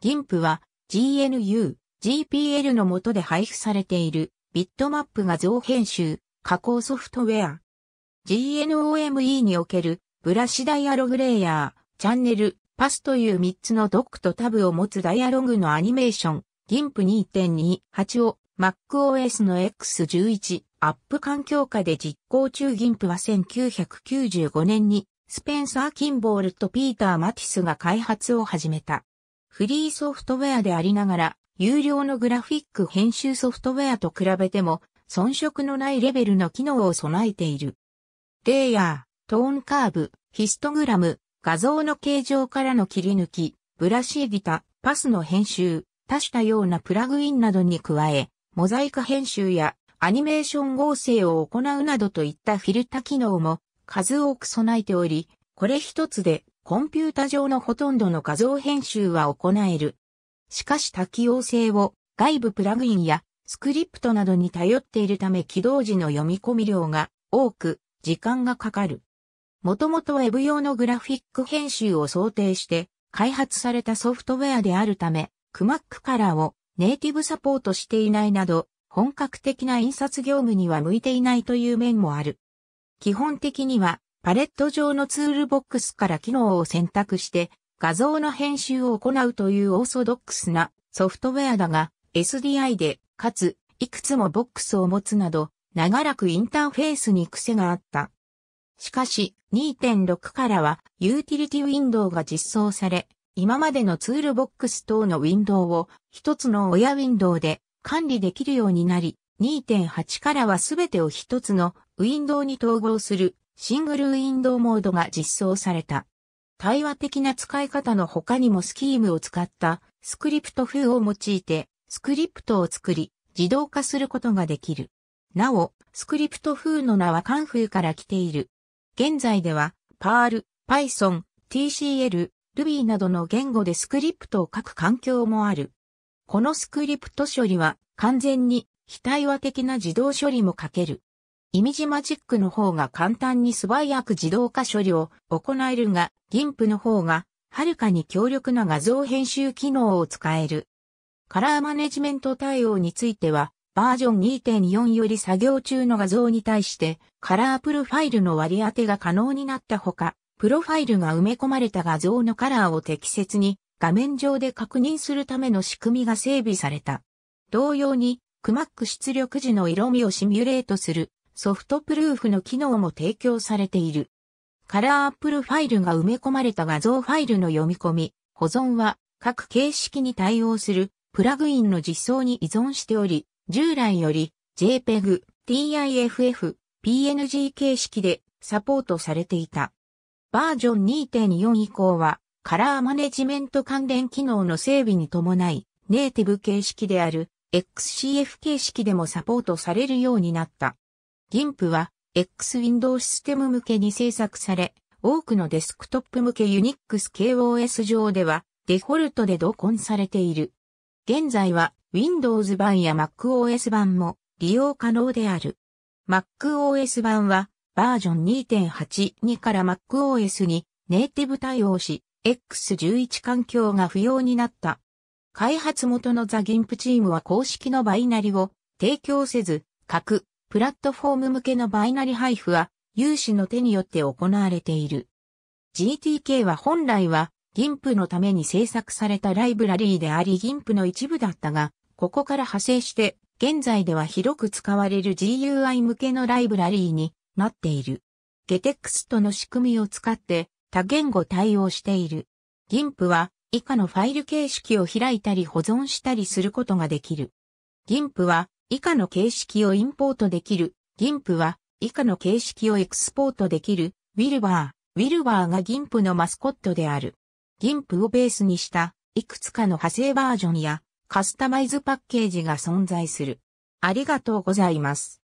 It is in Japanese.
銀プは GNU、GPL の下で配布されているビットマップ画像編集、加工ソフトウェア。GNOME におけるブラシダイアログレイヤー、チャンネル、パスという3つのドックとタブを持つダイアログのアニメーション、g i m p 2.28を MacOS の X11 アップ環境下で実行中 GIMP は1995年にスペンサー・キンボールとピーター・マティスが開発を始めた。フリーソフトウェアでありながら、有料のグラフィック編集ソフトウェアと比べても、遜色のないレベルの機能を備えている。レイヤー、トーンカーブ、ヒストグラム、画像の形状からの切り抜き、ブラシエディタ、パスの編集、多種多様なプラグインなどに加え、モザイク編集やアニメーション合成を行うなどといったフィルタ機能も数多く備えており、これ一つでコンピュータ上のほとんどの画像編集は行える。しかし多機用性を外部プラグインやスクリプトなどに頼っているため起動時の読み込み量が多く時間がかかる。もともと Web 用のグラフィック編集を想定して開発されたソフトウェアであるため、Cmac カラーをネイティブサポートしていないなど、本格的な印刷業務には向いていないという面もある。基本的にはパレット上のツールボックスから機能を選択して画像の編集を行うというオーソドックスなソフトウェアだが SDI でかついくつもボックスを持つなど長らくインターフェースに癖があった。しかし2.6からはユーティリティウィンドウが実装され今までのツールボックス等のウィンドウを一つの親ウィンドウで管理できるようになり2.8からはすべてを一つのウィンドウに統合するシングルウィンドウモードが実装された。対話的な使い方の他にもスキームを使ったスクリプト風を用いてスクリプトを作り自動化することができる。なお、スクリプト風の名はカンフーから来ている。現在では、パール、Python、TCL、Ruby などの言語でスクリプトを書く環境もある。このスクリプト処理は完全に非対話的な自動処理も書ける。イミジマジックの方が簡単に素早く自動化処理を行えるが、ギンプの方がはるかに強力な画像編集機能を使える。カラーマネジメント対応については、バージョン2.4より作業中の画像に対して、カラープロファイルの割り当てが可能になったほか、プロファイルが埋め込まれた画像のカラーを適切に画面上で確認するための仕組みが整備された。同様に、クマック出力時の色味をシミュレートするソフトプルーフの機能も提供されている。カラーアップルファイルが埋め込まれた画像ファイルの読み込み、保存は各形式に対応するプラグインの実装に依存しており、従来より JPEG、TIFF、PNG 形式でサポートされていた。バージョン2.4以降はカラーマネジメント関連機能の整備に伴い、ネイティブ形式である XCF 形式でもサポートされるようになった。GIMP は X Windows システム向けに制作され、多くのデスクトップ向け Unix KOS 上ではデフォルトで同梱されている。現在は Windows 版や MacOS 版も利用可能である。MacOS 版はバージョン2.82から MacOS にネイティブ対応し、X11 環境が不要になった。開発元のザ・ギンプチームは公式のバイナリを提供せず、各プラットフォーム向けのバイナリ配布は、有志の手によって行われている。GTK は本来は、GIMP のために制作されたライブラリーであり GIMP の一部だったが、ここから派生して、現在では広く使われる GUI 向けのライブラリーになっている。ゲテックストの仕組みを使って多言語対応している。GIMP は以下のファイル形式を開いたり保存したりすることができる。GIMP は以下の形式をインポートできる。ギンプは以下の形式をエクスポートできる。ウィルバー。ウィルバーがギンプのマスコットである。ギンプをベースにしたいくつかの派生バージョンやカスタマイズパッケージが存在する。ありがとうございます。